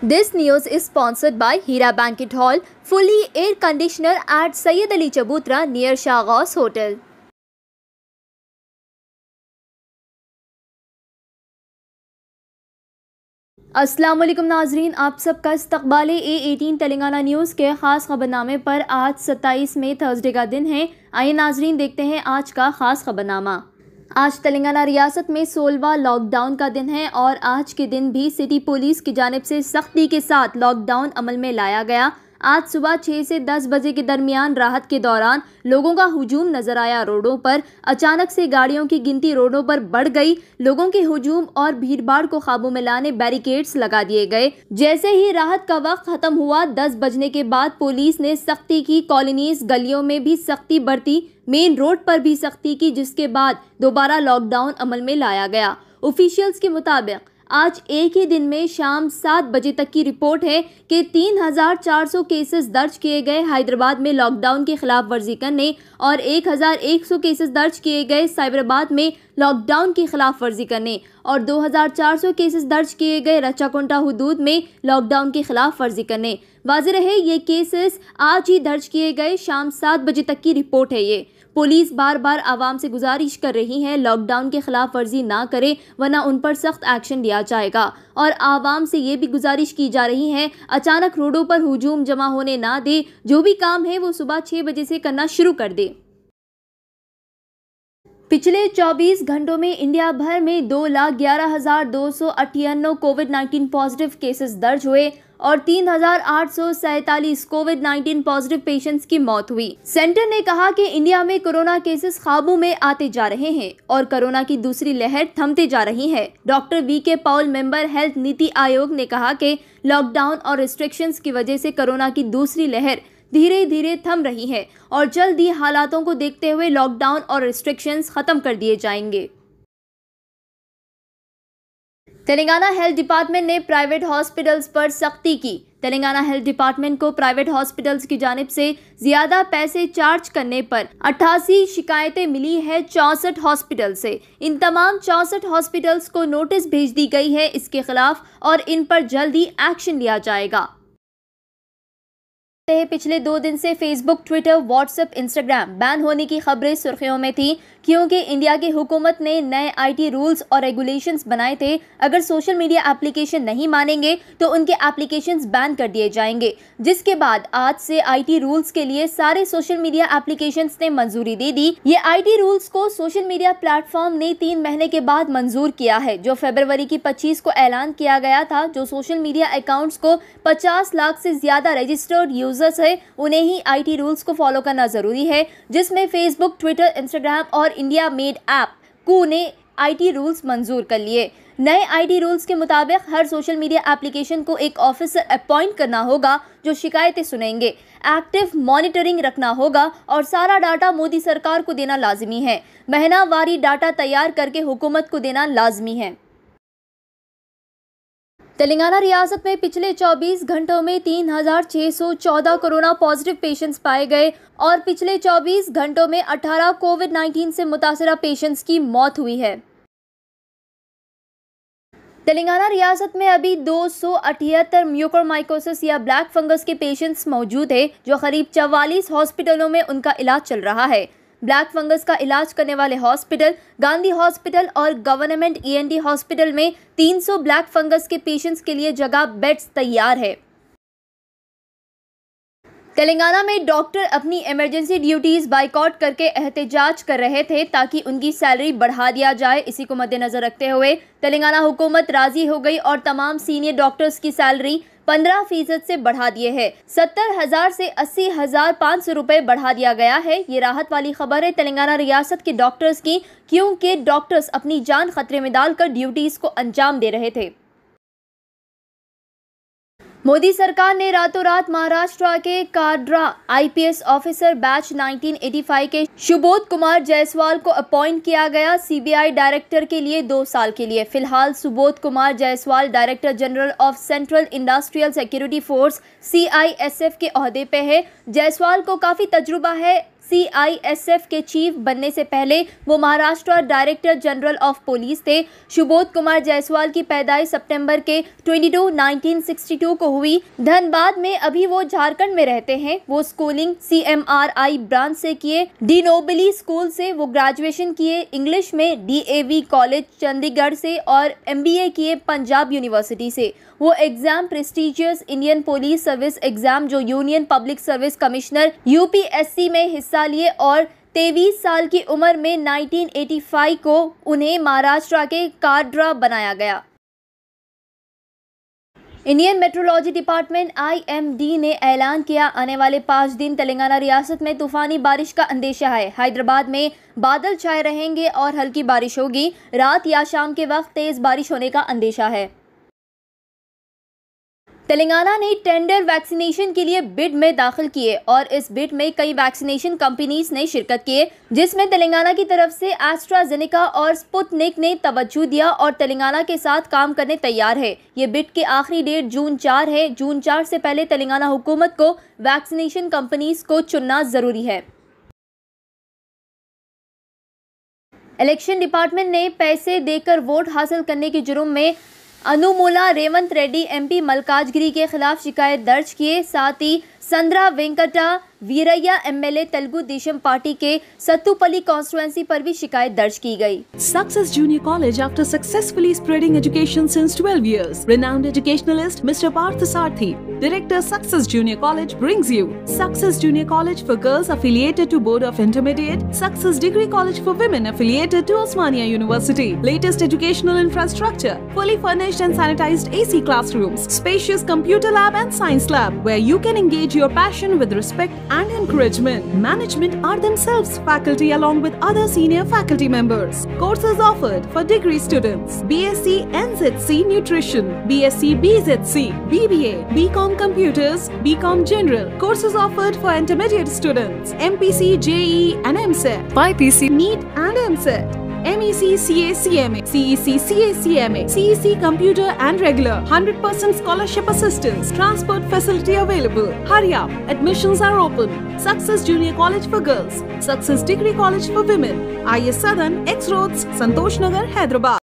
This news is sponsored by Hira Banquet Hall, fully air conditioner at Sayyid Ali Chabutra near Shah Hotel. Aslam नाजरीन आप सबका इस्तबाल ए eighteen Telangana news के ख़ास खबरनामे पर आज 27 मई थर्सडे का दिन है आइए नाजरीन देखते हैं आज का ख़ास खबरनामा आज तेलंगाना रियासत में सोलवा लॉकडाउन का दिन है और आज के दिन भी सिटी पुलिस की जानब से सख्ती के साथ लॉकडाउन अमल में लाया गया आज सुबह छह से दस बजे के दरमियान राहत के दौरान लोगों का हुजूम नजर आया रोडों पर अचानक से गाड़ियों की गिनती रोडों पर बढ़ गई लोगों के हुजूम और भीड़भाड़ को काबू में लाने बैरिकेड्स लगा दिए गए जैसे ही राहत का वक्त खत्म हुआ दस बजने के बाद पुलिस ने सख्ती की कॉलोनीज गलियों में भी सख्ती बरती मेन रोड पर भी सख्ती की जिसके बाद दोबारा लॉकडाउन अमल में लाया गया ऑफिशियल्स के मुताबिक आज एक ही दिन में शाम सात बजे तक की रिपोर्ट है कि 3,400 केसेस दर्ज किए गए हैदराबाद में लॉकडाउन की खिलाफ वर्जी करने और 1,100 केसेस दर्ज किए गए साइबराबाद में लॉकडाउन की खिलाफ वर्जी करने और 2400 केसेस दर्ज किए गए रचाकोंटा हदूद में लॉकडाउन की खिलाफ वर्जी करने वाज रहे ये केसेस आज ही दर्ज किए गए शाम सात बजे तक की रिपोर्ट है ये पुलिस बार बार आवाम से गुजारिश कर रही है लॉकडाउन के खिलाफ वर्जी ना करे वरना उन पर सख्त एक्शन लिया जाएगा और आवाम से ये भी गुजारिश की जा रही है अचानक रोडों पर हजूम जमा होने ना दे जो भी काम है वो सुबह छः बजे से करना शुरू कर दे पिछले 24 घंटों में इंडिया भर में दो लाख ग्यारह हजार दो सौ अट्ठानवे कोविड नाइन्टीन पॉजिटिव केसेस दर्ज हुए और तीन हजार आठ सौ सैतालीस कोविड नाइन्टीन पॉजिटिव पेशेंट्स की मौत हुई सेंटर ने कहा कि इंडिया में कोरोना केसेस काबू में आते जा रहे हैं और कोरोना की दूसरी लहर थमते जा रही है doctor V K Paul member health NITI Aayog ने कहा कि लॉकडाउन और रिस्ट्रिक्शंस की वजह से कोरोना की दूसरी लहर धीरे धीरे थम रही है और जल्द ही हालातों को देखते हुए लॉकडाउन और रिस्ट्रिक्शंस खत्म कर दिए जाएंगे तेलंगाना हेल्थ डिपार्टमेंट ने प्राइवेट हॉस्पिटल्स पर सख्ती की तेलंगाना हेल्थ डिपार्टमेंट को प्राइवेट हॉस्पिटल्स की जानब से ज्यादा पैसे चार्ज करने पर 88 शिकायतें मिली है चौंसठ हॉस्पिटल से इन तमाम चौंसठ हॉस्पिटल्स को नोटिस भेज दी गई है इसके खिलाफ और इन पर जल्द ही एक्शन लिया जाएगा हैं पिछले दो दिन से Facebook Twitter WhatsApp Instagram ban होने की खबरें सुर्खियों में थी क्योंकि इंडिया की हुकूमत ने नए आईटी रूल्स और रेगुलेशंस बनाए थे अगर सोशल मीडिया एप्लीकेशन नहीं मानेंगे तो उनके एप्लीकेशंस बैन कर दिए जाएंगे जिसके बाद आज से आईटी रूल्स के लिए सारे सोशल मीडिया एप्लीकेशंस ने मंजूरी दे दी ये आईटी रूल्स को सोशल मीडिया प्लेटफॉर्म ने तीन महीने के बाद मंजूर किया है जो फेबरवरी की पच्चीस को ऐलान किया गया था जो सोशल मीडिया अकाउंट्स को पचास लाख से ज्यादा रजिस्टर्ड यूजर्स है उन्हें ही आई रूल्स को फॉलो करना जरूरी है जिसमें फेसबुक ट्विटर इंस्टाग्राम और इंडिया मेड ऐप को ने आईटी रूल्स मंजूर कर लिए नए आईटी रूल्स के मुताबिक हर सोशल मीडिया एप्लीकेशन को एक ऑफिसर अपॉइंट करना होगा जो शिकायतें सुनेंगे एक्टिव मॉनिटरिंग रखना होगा और सारा डाटा मोदी सरकार को देना लाजमी है महीनावारी डाटा तैयार करके हुकूमत को देना लाजमी है तेलंगाना रियासत में पिछले 24 घंटों में 3,614 कोरोना पॉजिटिव पेशेंट्स पाए गए और पिछले 24 घंटों में 18 कोविड 19 से मुतासरा पेशेंट्स की मौत हुई है तेलंगाना रियासत में अभी दो सौ अठहत्तर म्यूकोमाइकोसिस या ब्लैक फंगस के पेशेंट्स मौजूद है जो करीब चवालीस हॉस्पिटलों में उनका इलाज चल रहा है ब्लैक फंगस का इलाज करने वाले हॉस्पिटल गांधी हॉस्पिटल और गवर्नमेंट ईएनडी e हॉस्पिटल में 300 ब्लैक फंगस के पेशेंट्स के लिए जगह बेड्स तैयार है तेलंगाना में डॉक्टर अपनी इमरजेंसी ड्यूटीज बाइकआउट करके एहतजाज कर रहे थे ताकि उनकी सैलरी बढ़ा दिया जाए इसी को मद्देनजर रखते हुए तेलंगाना हुकूमत राजी हो गई और तमाम सीनियर डॉक्टर्स की सैलरी पंद्रह फीसद से बढ़ा दिए है सत्तर हजार से अस्सी हजार पाँच सौ रूपए बढ़ा दिया गया है ये राहत वाली खबर है तेलंगाना रियासत के डॉक्टर्स की क्योंकि डॉक्टर्स अपनी जान खतरे में डालकर ड्यूटीज को अंजाम दे रहे थे मोदी सरकार ने रातों रात महाराष्ट्र के काड्रा आईपीएस ऑफिसर बैच 1985 के सुबोध कुमार जायसवाल को अपॉइंट किया गया सीबीआई डायरेक्टर के लिए दो साल के लिए फिलहाल Subodh Kumar Jaiswal director general of central industrial security force CISF के अहदे पे है जायसवाल को काफ़ी तजुर्बा है सीआईएसएफ के चीफ बनने से पहले वो Maharashtra director general of police थे सुबोध कुमार जायसवाल की पैदाइश सितंबर के 22 1962 को हुई धनबाद में अभी वो झारखंड में रहते हैं वो स्कूलिंग सीएमआरआई ब्रांच से किए डी नोबली स्कूल से वो ग्रेजुएशन किए इंग्लिश में डीएवी कॉलेज चंडीगढ़ से और एम किए पंजाब यूनिवर्सिटी से वो exam prestigious Indian police service exam जो union public service commissioner UPSC में हिस्सा लिए और तेईस साल की उम्र में 1985 को उन्हें महाराष्ट्र के काड्रा बनाया गया इंडियन मेट्रोलॉजी डिपार्टमेंट आईएमडी ने ऐलान किया आने वाले पाँच दिन तेलंगाना रियासत में तूफानी बारिश का अंदेशा है हैदराबाद में बादल छाए रहेंगे और हल्की बारिश होगी रात या शाम के वक्त तेज़ बारिश होने का अंदेशा है तेलंगाना ने टेंडर वैक्सीनेशन के लिए बिड में दाखिल किए और इस बिड में कई वैक्सीनेशन कंपनीज ने शिरकत किए जिसमें तेलंगाना की तरफ से एस्ट्राजेनेका और स्पुतनिक ने तवज्जो दिया और तेलंगाना के साथ काम करने तैयार है ये बिड की आखिरी डेट जून चार है जून चार से पहले तेलंगाना हुकूमत को वैक्सीनेशन कंपनीज को चुनना ज़रूरी है इलेक्शन डिपार्टमेंट ने पैसे देकर वोट हासिल करने के जुर्म में अनुमोला रेवंत रेड्डी एमपी मलकाजगिरी के खिलाफ शिकायत दर्ज किए साथ ही संद्रा वेंकटा वीरैया वीरय्य एमएलए तेलुगु देशम पार्टी के सत्तुपल्ली कॉन्स्टिट्युएसी पर भी शिकायत दर्ज की गई। Success junior college after successfully spreading education since 12 years renowned educationalist mister Partha Sarathi director success junior college brings you success junior college for girls affiliated to board of intermediate success degree college for women अफिलियेटेड to Osmania university latest educational infrastructure fully furnished and sanitised AC classrooms spacious computer lab and science lab way you can engage your passion with respect and encouragement, management are themselves faculty along with other senior faculty members. Courses offered for degree students BSc NZC Nutrition, BSc BZC, BBA, BCom Computers, BCom General. Courses offered for intermediate students MPC, JE, and MSET, PyPC, NEET, and MSET. MEC CACMA, CEC CACMA, CEC Computer and Regular, 100% scholarship assistance, transport facility available. Hurry up, admissions are open. Success Junior College for Girls, Success Degree College for Women, IS Southern, X Roads, Santosh Nagar, Hyderabad.